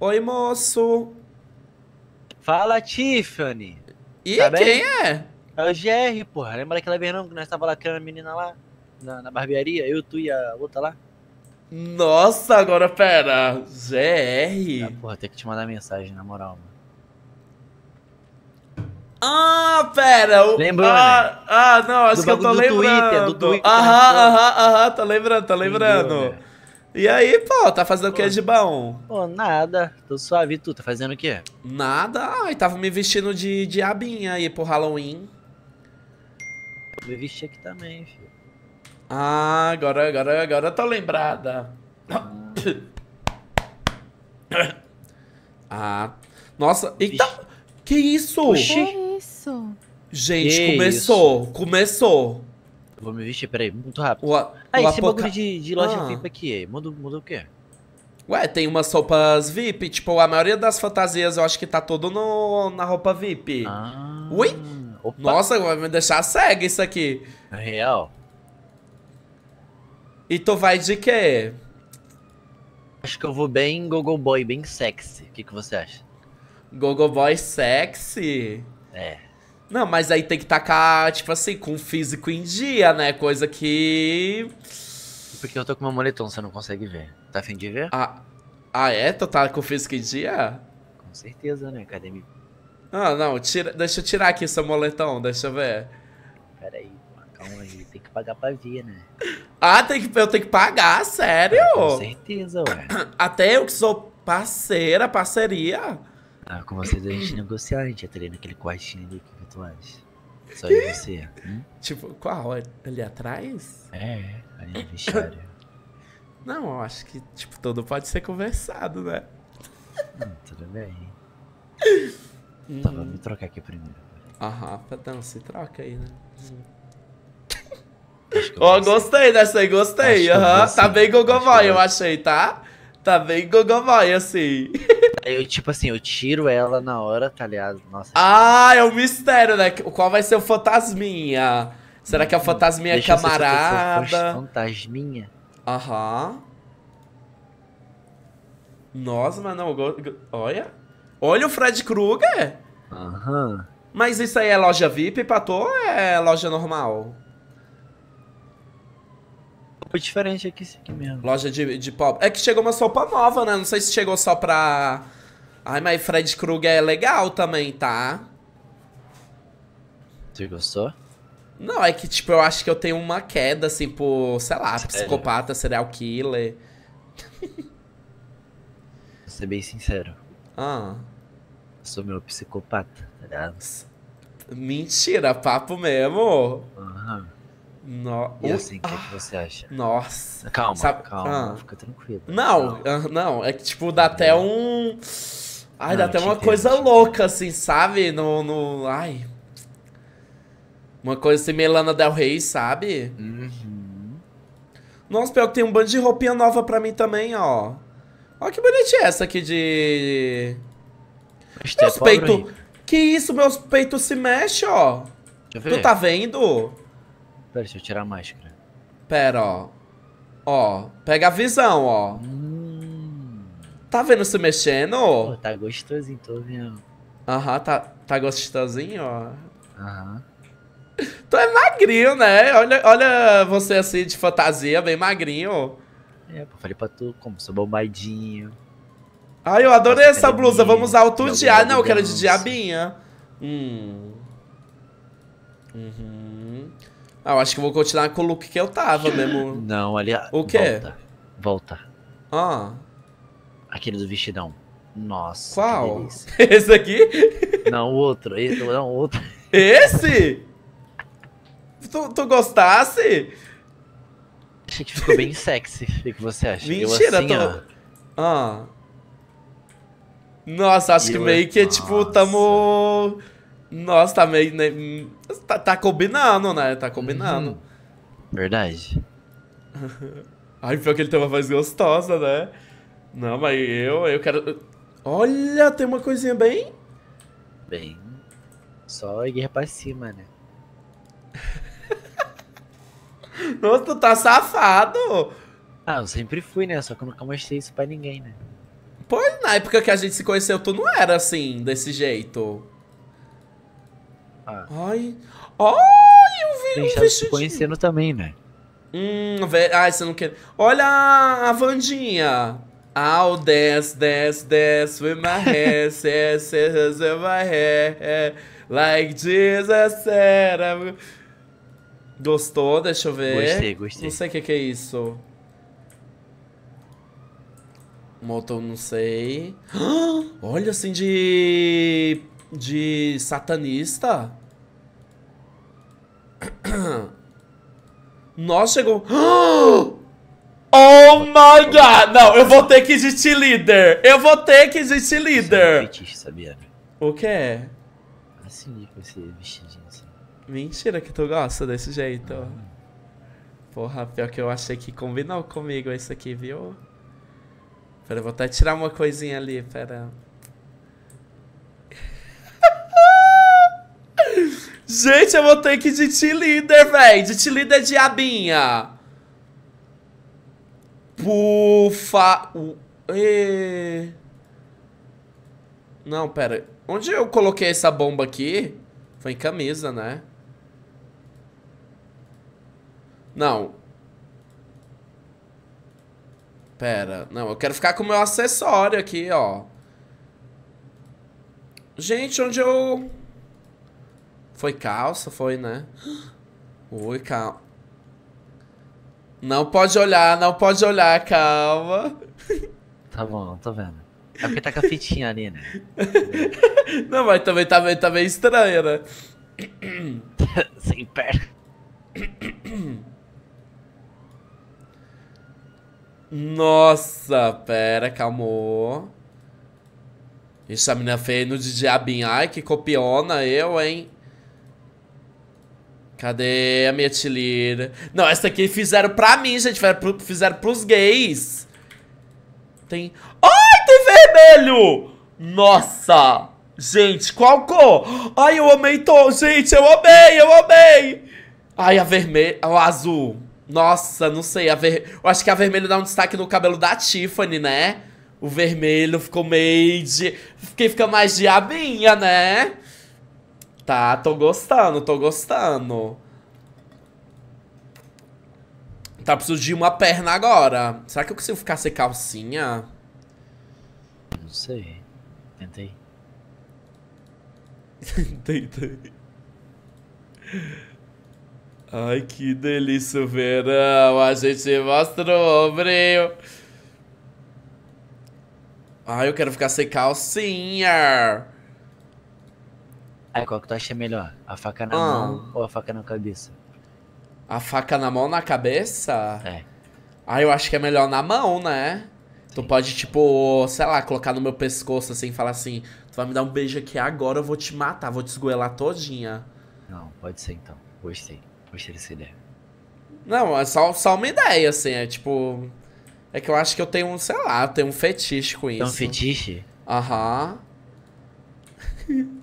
Oi, moço. Fala, Tiffany. E tá quem é? É o GR, porra. Lembra daquela vez não que nós tava lacrando a menina lá? Na, na, barbearia? Eu, tu e a outra lá? Nossa, agora pera. GR? Ah, porra, tem que te mandar mensagem, na moral, mano. Ah, pera. Lembrando? Lembrou, ah, né? ah, não, acho do que eu tô lembrando. Twitter, do Twitter. Aham, aham, aham, tá lembrando, tá lembrando. Lembrou, né? E aí, pô, tá fazendo o que de bom? Pô, nada. Tô suave, tu tá fazendo o quê? Nada. Ai, tava me vestindo de diabinha aí pro Halloween. me vesti aqui também, filho. Ah, agora, agora, agora eu tô lembrada. Ah, ah. nossa, eita. Então, que isso? Que isso? Gente, que começou, isso? começou. Eu vou me vestir, peraí, muito rápido. O, a, ah, o esse apoca... bagulho de, de loja ah. VIP aqui, muda, muda o quê? Ué, tem umas roupas VIP, tipo, a maioria das fantasias eu acho que tá todo no, na roupa VIP. Ah, Ui! Opa. Nossa, vai me deixar cega isso aqui. É real. E tu vai de quê? Acho que eu vou bem Google boy, bem sexy. O que, que você acha? Google boy sexy? É. Não, mas aí tem que tacar, tipo assim, com o físico em dia, né? Coisa que. Porque eu tô com meu moletom, você não consegue ver. Tá afim de ver? Ah, ah é? Tu tá com o físico em dia? Com certeza, né? Academia. Ah, não, tira, deixa eu tirar aqui seu moletom, deixa eu ver. Peraí, calma aí, tem que pagar pra ver, né? Ah, tem que, eu tenho que pagar, sério? Ah, com certeza, ué. Até eu que sou parceira, parceria. Ah, com vocês a gente negocia, a gente ia treinar aquele quartinho ali só eu e você. Hum? Tipo, qual? É ali atrás? É, é. ali no vestiário. Não, eu acho que, tipo, tudo pode ser conversado, né? Hum, tudo bem. Hum. Tá, vamos me trocar aqui primeiro. Aham, então se troca aí, né? Ó, oh, gostei dessa aí, gostei. Aham. Uhum. Tá bem gogoboy, eu achei, tá? Tá bem gogoboy, assim. Eu, tipo assim, eu tiro ela na hora, tá ligado? Nossa. Ah, é o um mistério, né? Qual vai ser o fantasminha? Será que é o uhum. fantasminha Deixa camarada? Eu fantasminha? Aham. Nossa, mas não, olha. Olha o Fred Krueger. Aham. Mas isso aí é loja VIP, Patô, ou é loja normal? pouco diferente aqui, aqui mesmo. Loja de, de pop. É que chegou uma sopa nova, né? Não sei se chegou só pra Ai, mas Fred Krueger é legal também, tá? Você gostou? Não, é que, tipo, eu acho que eu tenho uma queda, assim, por, sei lá, Sério? psicopata, serial killer. Vou ser bem sincero. Ah. Eu sou meu psicopata, tá ligado? Mentira, papo mesmo. Aham. No... E é uh, assim, o que, ah. que você acha? Nossa. Calma, Sabe... calma, ah. fica tranquilo. Não, calma. Ah, não, é que, tipo, dá até um Ai, não, dá até uma entendo. coisa louca, assim, sabe? No, no. Ai. Uma coisa assim, Melana Del Rey, sabe? Uhum. Nossa, pior que tem um bando de roupinha nova pra mim também, ó. Olha que bonitinha é essa aqui de. Este é meus é peitos. Que isso, meus peitos se mexem, ó. Tu tá vendo? Pera, deixa eu tirar a máscara. Pera, ó. Ó, pega a visão, ó. Hum. Tá vendo se mexendo? Pô, tá gostosinho, tô vendo. Aham, tá, tá gostosinho, ó. Aham. Tu é magrinho, né? Olha, olha você assim de fantasia, bem magrinho. É, pô, falei pra tu, como sou bombadinho. Ai, eu adorei Nossa, essa blusa. Minha, Vamos usar o tu dia. Não, eu quero de diabinha. Hum. Uhum. Ah, eu acho que vou continuar com o look que eu tava mesmo. Não, ali. O quê? Volta. Volta. Ah. Aquele do vestidão. Nossa. Qual? Esse aqui? Não, outro. Esse, não, outro. Esse? tu, tu gostasse? Achei que ficou bem sexy. O que você acha? Mentira, eu, assim, tô... Ah. Nossa, acho que meio é- que, tipo, Nossa. tipo, tamo... Nossa, tá meio... Né? Tá, tá, combinando, né? Tá combinando. Uhum. Verdade. Ai, pior que ele tem uma voz gostosa, né? Não, mas eu, eu quero. Olha, tem uma coisinha bem. Bem. Só guerra pra cima, né? Nossa, tu tá safado! Ah, eu sempre fui, né? Só que eu nunca mostrei isso pra ninguém, né? Pois na época que a gente se conheceu, tu não era assim, desse jeito. Ah. Ai. Ai, eu vi um vestidinho. conhecendo também, né? Hum, velho. Ai, você não quer. Olha a Vandinha. I'll dance, dance, dance with my hands, hands, hands in my hair, like Jesus said. I'm... Gostou? Deixa eu ver. Gostei, gostei. Não sei o que, que é isso. Motor, não sei. Olha, assim, de... De satanista. Nossa, chegou... Oh my god! Não, eu vou ter que existir líder! Eu vou ter que existir é líder! sabia? O que é? Assim com esse vestidinho assim. Mentira que tu gosta desse jeito. Porra, pior que eu achei que combinou comigo isso aqui, viu? Pera, eu vou até tirar uma coisinha ali, pera. Gente, eu vou ter que de líder, velho. De líder é diabinha. Ufa... U... E... Não, pera. Onde eu coloquei essa bomba aqui? Foi em camisa, né? Não. Pera. Não, eu quero ficar com o meu acessório aqui, ó. Gente, onde eu... Foi calça? Foi, né? Oi, calça. Não pode olhar, não pode olhar, calma. Tá bom, tô vendo. É porque tá com a fitinha ali, né? não, mas também tá meio, tá meio né? Sem pé. Nossa, pera, Isso a menina feia no de diabinho. Ai, que copiona eu, hein? Cadê a minha tilira? Não, essa aqui fizeram pra mim, gente. Fizeram pros gays. Tem... Ai, tem vermelho! Nossa! Gente, qual cor? Ai, eu amei todo. Gente, eu amei, eu amei! Ai, a vermelha... O azul. Nossa, não sei. A ver... Eu acho que a vermelha dá um destaque no cabelo da Tiffany, né? O vermelho ficou made. Quem fica mais diabinha, né? Tá, tô gostando, tô gostando. Tá, preciso de uma perna agora. Será que eu consigo ficar sem calcinha? Não sei. Tentei. Tentei. Ai, que delícia o verão. A gente mostra o brilho. Ai, eu quero ficar sem calcinha. Aí, é, qual que tu acha melhor? A faca na ah. mão ou a faca na cabeça? A faca na mão na cabeça? É. Ah, eu acho que é melhor na mão, né? Sim. Tu pode, tipo, sei lá, colocar no meu pescoço assim, falar assim: tu vai me dar um beijo aqui agora, eu vou te matar, vou te esgoelar todinha. Não, pode ser então. Gostei. Gostei dessa ideia. Não, é só, só uma ideia, assim, é tipo. É que eu acho que eu tenho sei lá, eu tenho um fetiche com isso. Tem um fetiche? Aham. Uhum.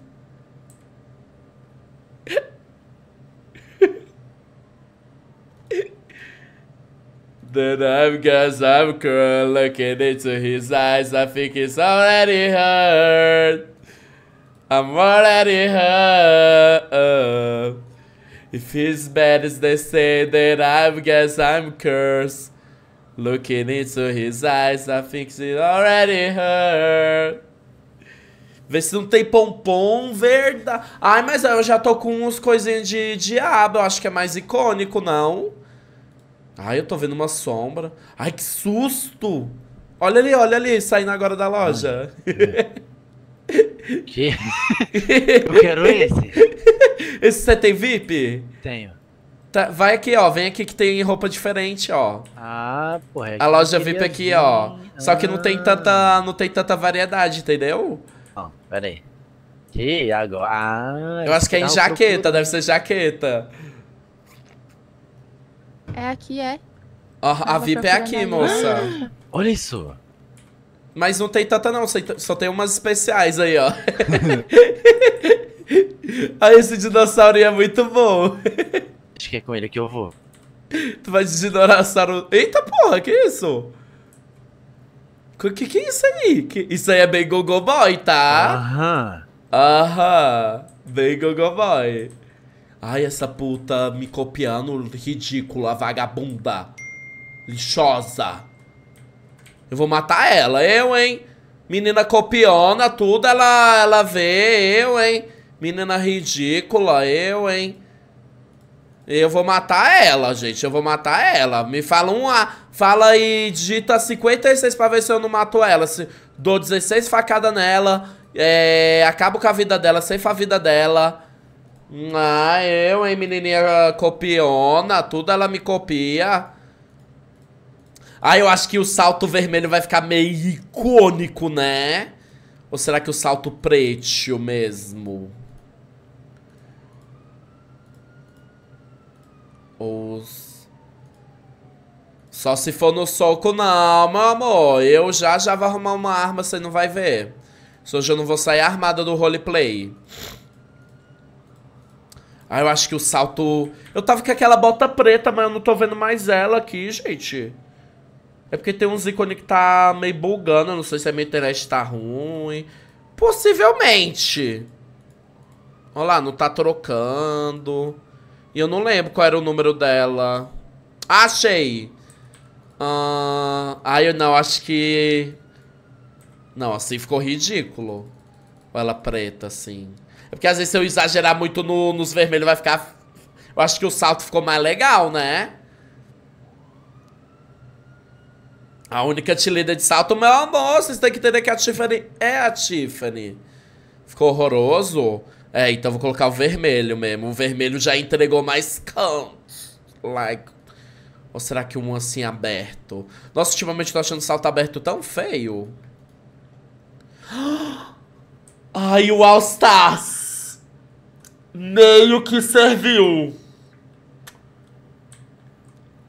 Then I'm guess I'm cruel, looking into his eyes, I think it's already hurt. I'm already hurt. If he's bad as they say, then I guess I'm cursed. Looking into his eyes, I think it already hurt. Vê se não tem pompom verdade. Ai, mas eu já tô com uns coisinhas de diabo. Eu acho que é mais icônico, não? Ai, eu tô vendo uma sombra. Ai, que susto! Olha ali, olha ali, saindo agora da loja. que? eu quero esse. Esse você tem VIP? Tenho. Tá, vai aqui, ó. Vem aqui que tem roupa diferente, ó. Ah, porra. É A loja VIP aqui, vir. ó. Só que não tem ah. tanta, não tem tanta variedade, entendeu? Ó, pera aí. Que agora? Ah, eu acho que é em jaqueta, procuro. deve ser jaqueta. É aqui, é. Oh, a VIP é aqui, moça. Olha isso. Mas não tem tanta não, só tem umas especiais aí, ó. ah, esse dinossauro é muito bom. Acho que é com ele que eu vou. Tu vai de dinossauro... Eita porra, que isso? Que que é isso aí? Que... Isso aí é bem Gogo Boy, tá? Aham. Aham. Bem Gogo Boy. Ai, essa puta me copiando, ridícula, vagabunda, lixosa. Eu vou matar ela, eu, hein? Menina copiona tudo, ela, ela vê, eu, hein? Menina ridícula, eu, hein? Eu vou matar ela, gente. Eu vou matar ela. Me fala um A. Fala e digita 56 pra ver se eu não mato ela. Se, dou 16 facadas nela. É, acabo com a vida dela, sem a vida dela. Ah, eu, hein, menininha copiona. Tudo ela me copia. Ah, eu acho que o salto vermelho vai ficar meio icônico, né? Ou será que o salto preto mesmo? Os... Só se for no soco, não, meu amor. Eu já já vou arrumar uma arma, você não vai ver. hoje eu não vou sair armada do roleplay. Ah, eu acho que o salto... Eu tava com aquela bota preta, mas eu não tô vendo mais ela aqui, gente. É porque tem uns ícones que tá meio bugando. Eu não sei se a minha internet tá ruim. Possivelmente. Olha lá, não tá trocando. E eu não lembro qual era o número dela. Achei. Uh, ah, eu não, acho que... Não, assim ficou ridículo. Ou ela preta, assim porque às vezes se eu exagerar muito no, nos vermelhos vai ficar... Eu acho que o salto ficou mais legal, né? A única tilida de salto, meu amor, vocês têm que entender que a Tiffany é a Tiffany. Ficou horroroso? É, então vou colocar o vermelho mesmo. O vermelho já entregou mais canto. Like. Ou será que um assim aberto? Nossa, ultimamente eu tô achando o salto aberto tão feio. Ai, o All Stars! meio que serviu.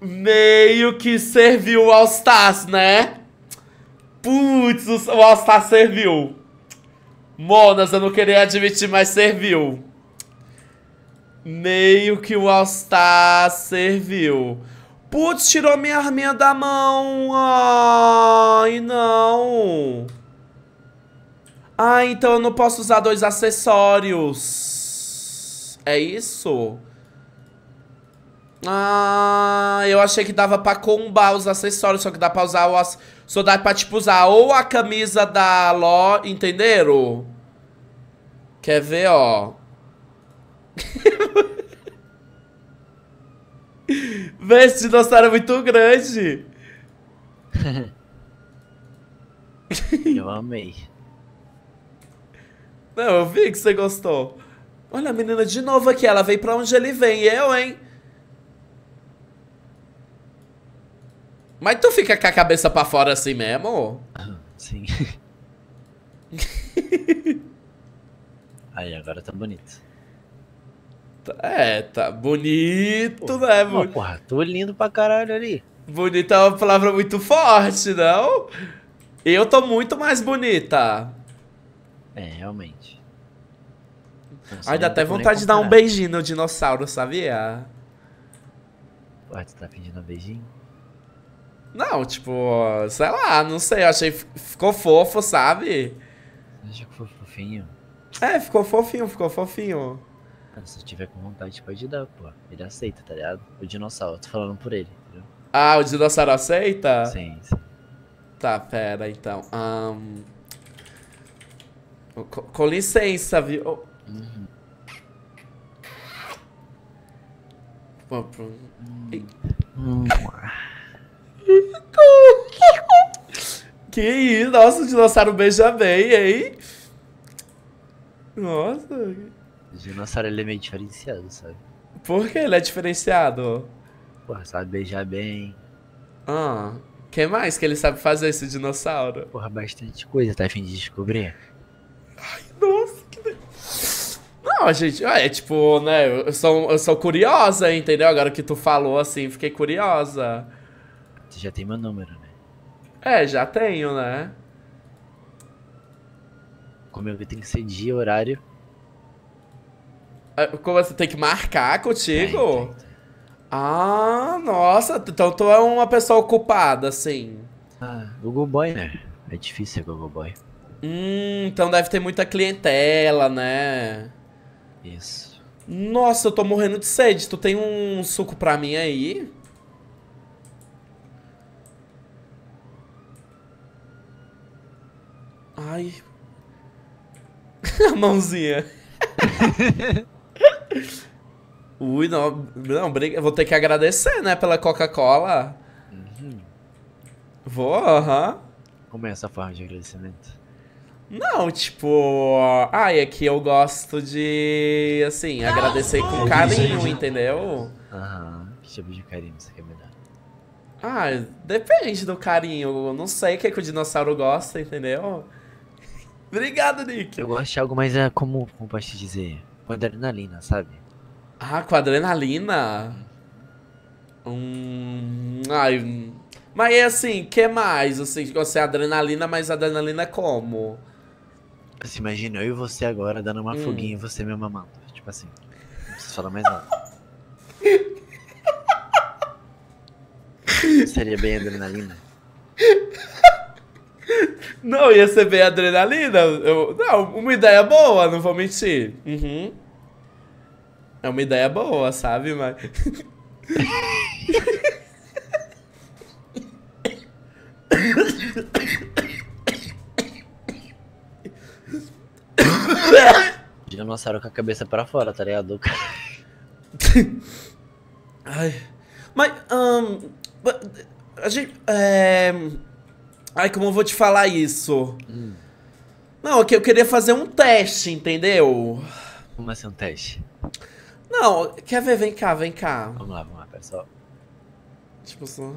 Meio que serviu o All-Stars, né? Putz, o All-Stars serviu. Monas, eu não queria admitir, mas serviu. Meio que o all serviu. Putz, tirou minha arminha da mão. Ai, não. Ah, então eu não posso usar dois acessórios. É isso? Ah, eu achei que dava pra combar os acessórios, só que dá pra usar o... Ac... Só dá pra, tipo, usar ou a camisa da Ló, entenderam? Quer ver, ó. Vê, esse dinossauro é muito grande. eu amei. Não, eu vi que você gostou. Olha a menina de novo aqui, ela veio pra onde ele vem, eu, hein? Mas tu fica com a cabeça pra fora assim mesmo? Ah, sim. Aí, agora tá bonito. É, tá bonito, Pô, né? Mano? Porra, tô lindo pra caralho ali. Bonita é uma palavra muito forte, não? Eu tô muito mais bonita. É, realmente. Nossa, Ai, dá até vontade de dar um beijinho no dinossauro, sabia? Ué, tu tá pedindo um beijinho? Não, tipo, sei lá, não sei, eu achei. Ficou fofo, sabe? Você que foi fofinho? É, ficou fofinho, ficou fofinho. Cara, se tiver com vontade, pode dar, pô. Ele aceita, tá ligado? O dinossauro, tô falando por ele, entendeu? Ah, o dinossauro aceita? Sim, sim. Tá, pera, então. Um... Com, com licença, viu? Uhum. Pô, Que isso, nossa, o dinossauro beija bem, hein? Nossa. O dinossauro ele é meio diferenciado, sabe? Por que ele é diferenciado? Porra, sabe beijar bem. Ah, que mais que ele sabe fazer, esse dinossauro? Porra, bastante coisa, tá a fim de descobrir? Ai, não, gente, é tipo, né? Eu sou, eu sou curiosa, entendeu? Agora que tu falou assim, fiquei curiosa. Você já tem meu número, né? É, já tenho, né? Comigo é tem que ser dia e horário. É, como você assim, tem que marcar contigo? É, ah, nossa, então tu é uma pessoa ocupada, assim. Ah, Google Boy, né? É difícil ser Google Boy. Hum, então deve ter muita clientela, né? Isso. Nossa, eu tô morrendo de sede. Tu tem um suco pra mim aí? Ai. A mãozinha. Ui, não. Não, briga. Vou ter que agradecer, né, pela Coca-Cola. Uhum. Vou, aham. Uhum. Como é essa forma de agradecimento? Não, tipo, ai é que eu gosto de, assim, ah, agradecer com carinho, de... entendeu? Aham, que tipo de carinho você quer me dar? Ah, depende do carinho, não sei o que, é que o dinossauro gosta, entendeu? Obrigado, Nick. Eu gosto de algo mais, é, como, como posso te dizer, com adrenalina, sabe? Ah, com adrenalina? Hum, ai, hum. mas é assim, que mais? Assim, você tipo, é adrenalina, mas adrenalina é como? Tipo assim, imagina eu e você agora dando uma hum. foguinha e você me mamando. Tipo assim. Não preciso falar mais nada. Seria bem adrenalina. Não, ia ser bem adrenalina. Eu, não, uma ideia boa, não vou mentir. Uhum. É uma ideia boa, sabe? Mas. Dinossauro com a cabeça pra fora, tá ligado? Ai. Mas, um, a gente, é... Ai, como eu vou te falar isso? Hum. Não, é que eu queria fazer um teste, entendeu? Como assim um teste? Não, quer ver? Vem cá, vem cá. Vamos lá, vamos lá, pessoal. Tipo só...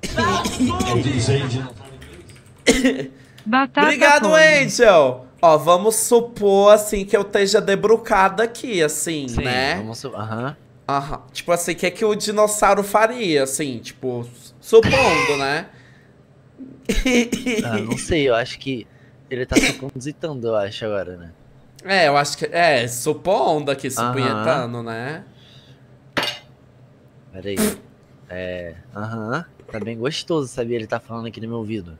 Responde! Obrigado, Angel! Ó, vamos supor, assim, que eu esteja debrucada aqui, assim, Sim, né? vamos supor, aham. Aham. Tipo assim, o que é que o dinossauro faria, assim, tipo, supondo, né? Ah, não sei, eu acho que ele tá supositando, eu acho, agora, né? É, eu acho que. É, supondo aqui, supunhetando, né? Peraí. É. Aham. Tá bem gostoso, sabia? Ele tá falando aqui no meu ouvido.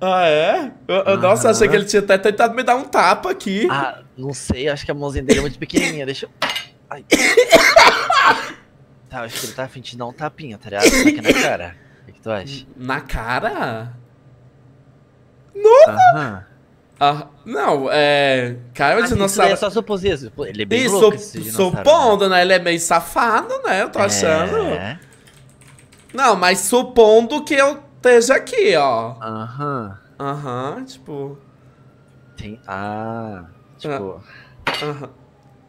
Ah, é? ah, nossa, ah. achei que ele tinha até tentado me dar um tapa aqui. Ah, não sei, acho que a mãozinha dele é muito pequenininha, deixa eu... Ai. tá, acho que ele tá afim de dar um tapinha, tá ligado? Tá aqui na cara. O que, que, tu acha? Na cara? Nossa! Ah, não, é. Cara, eu ah, dinossauro. Isso é só suposição. Ele é bem isso, louco. Isso, né? supondo, né? Ele é meio safado, né? Eu tô é. achando. É... Não, mas supondo que eu esteja aqui, ó. Aham. Uh Aham, -huh. uh -huh, tipo. Tem... Ah, tipo. Ah, aham. Uh -huh.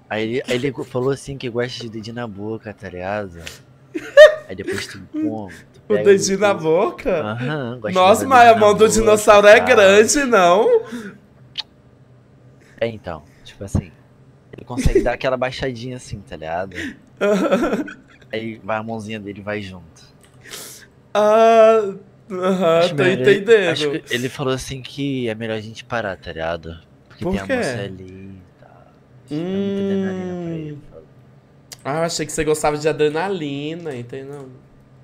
Aí, ele falou assim que gosta de dedinho na boca, tá ligado? Aí depois tu come. o dedinho na boca? Aham, gosta Nossa, mas a mão do boca, dinossauro é tá? grande, não? É então, tipo assim. Ele consegue dar aquela baixadinha assim, tá ligado? Aí vai a mãozinha dele vai junto. Ah. Uh... Aham, uhum, tô entendendo. ele falou assim que é melhor a gente parar, tá ligado? Porque Por tem quê? a moça ali e tá. tal. Hum... Ah, achei que você gostava de adrenalina, entendeu?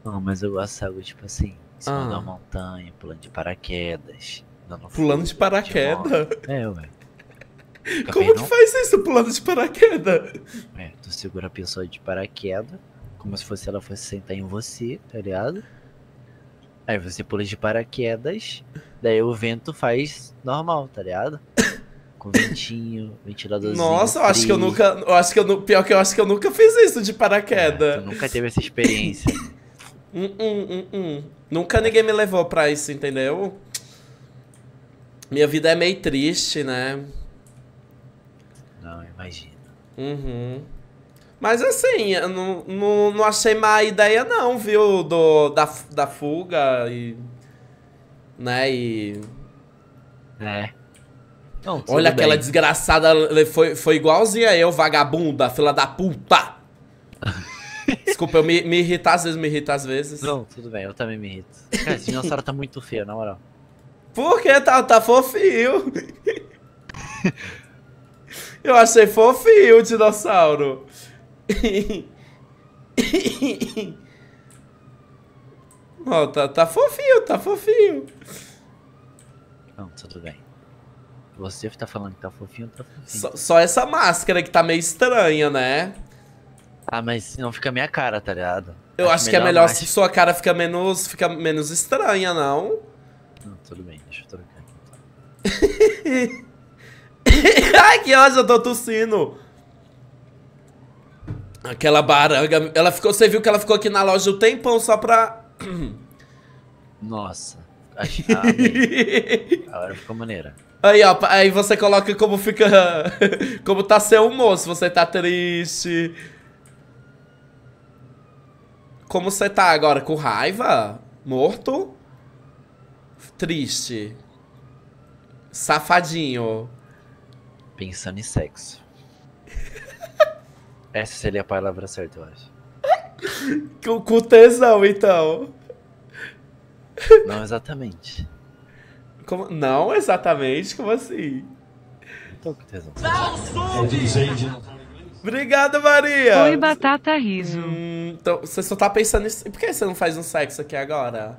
Não, mas eu gosto algo tipo assim, em cima ah. da montanha, pulando de paraquedas. Pulando fundo, de paraquedas? é, ué. Como que faz isso, pulando de paraquedas? É, tu segura a pessoa de paraquedas, como se fosse ela fosse sentar em você, tá ligado? Aí você pula de paraquedas, daí o vento faz normal, tá ligado? Com ventinho, ventiladorzinho. Nossa, eu acho que eu nunca. Eu acho que eu, pior que eu acho que eu nunca fiz isso de paraquedas. É, nunca teve essa experiência. hum, hum, hum, nunca ninguém me levou pra isso, entendeu? Minha vida é meio triste, né? Não, imagina. Uhum. Mas assim, eu não, não, não achei má ideia não, viu? Do, da, da fuga e... Né, e... É. Não, Olha aquela desgraçada, foi, foi igualzinha eu, vagabunda, fila da puta! Desculpa, eu me, me irritar às vezes, me irritar às vezes. Não, tudo bem, eu também me irrito. Cara, esse dinossauro tá muito feio, na moral. Por que? Tá, tá fofinho. eu achei fofinho o dinossauro. Ó, oh, tá, tá fofinho, tá fofinho. Não, tá tudo bem. Você tá falando que tá fofinho, tá fofinho. Só, só essa máscara que tá meio estranha, né? Ah, mas não fica minha cara, tá ligado? Eu acho, acho que é melhor se sua cara fica menos, fica menos estranha, não? Não, tudo bem, deixa eu trocar aqui. Então. Ai, que ódio, eu tô tossindo. Aquela baranga. Ela ficou, você viu que ela ficou aqui na loja um tempão só pra. Nossa. Achei. Tá agora ficou maneira. Aí, ó, aí você coloca como fica. como tá seu humor, se você tá triste. Como você tá agora? Com raiva? Morto? Triste. Safadinho. Pensando em sexo. Essa seria a palavra certa, eu acho. com, com tesão, então. Não exatamente. Como? Não exatamente? Como assim? Tô com tesão. Obrigado, Maria! Oi, Batata Riso. Hum, então, você só tá pensando nisso. Por que você não faz um sexo aqui agora?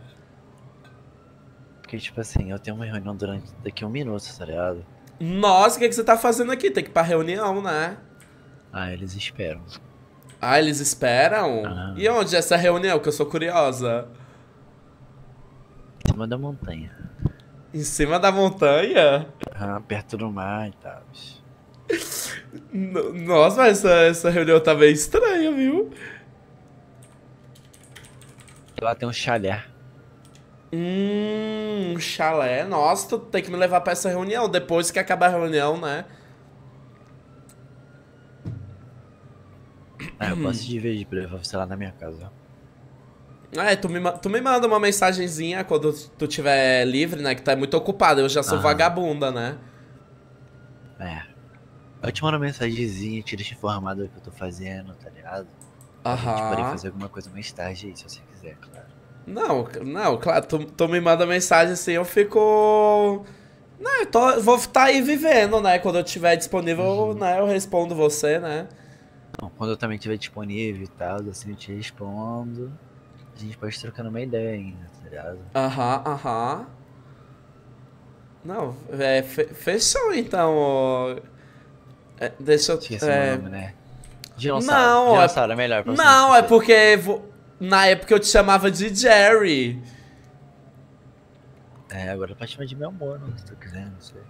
Porque, tipo assim, eu tenho uma reunião durante daqui a um minuto, tá ligado? Nossa, o que, é que você tá fazendo aqui? Tem que ir pra reunião, né? Ah, eles esperam. Ah, eles esperam? Ah. E onde é essa reunião que eu sou curiosa? Em cima da montanha. Em cima da montanha? Ah, perto do mar e tal. Nossa, mas essa, essa reunião tá meio estranha, viu? Lá tem um chalé. Hum, um chalé. Nossa, tu tem que me levar pra essa reunião. Depois que acabar a reunião, né? Ah, eu posso uhum. dividir pra breve você lá na minha casa. É, tu me, tu me manda uma mensagenzinha quando tu tiver livre, né? Que tá muito ocupado. Eu já sou Aham. vagabunda, né? É. Eu te mando mensagenzinha, te deixo informado do que eu tô fazendo, tá ligado? Aham. A gente fazer alguma coisa mais tarde aí, se você quiser, claro. Não, não, claro, tu, tu me manda mensagem assim, eu fico. Não, né, eu tô, vou estar tá aí vivendo, né? Quando eu tiver disponível, uhum. né, eu respondo você, né? Então, quando eu também estiver disponível e tal, assim, eu te respondo. A gente pode trocar uma ideia ainda, tá ligado? Aham, uh aham. -huh, uh -huh. Não, é, fe fechou então. Ó. É, deixa eu. Esqueci é... o nome, né? Dinossauro. Não, Dinossauro é, é melhor pra Não, é porque vo... na época eu te chamava de Jerry. É, agora pode chamar de meu amor, não, né, se tu quiser, não sei.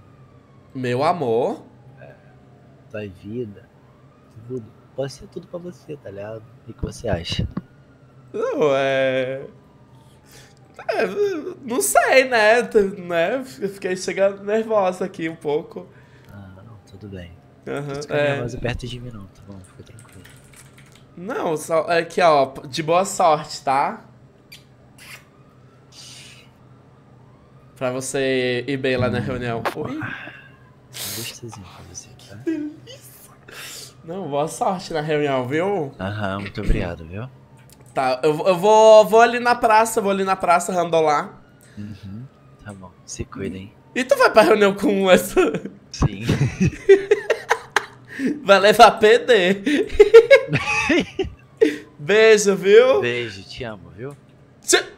Meu amor? É. Tua vida. Tudo pode ser é tudo pra você, tá ligado? O que você acha? Não, é. é não sei, né? né? Eu fiquei chegando nervosa aqui um pouco. Ah, não, tudo bem. Uhum, Fica é... perto de mim, não, tá bom? Fica tranquilo. Não, só, é aqui, ó, de boa sorte, tá? Pra você ir bem lá na hum. reunião. Oi? Um gostosinho pra você, tá? Não, boa sorte na reunião, viu? Aham, muito obrigado, viu? Tá, eu, eu vou, vou ali na praça, vou ali na praça randolar. Uhum, tá bom, se cuidem. E tu vai pra reunião com essa? Sim. vai levar PD. Beijo, viu? Beijo, te amo, viu? Tchau.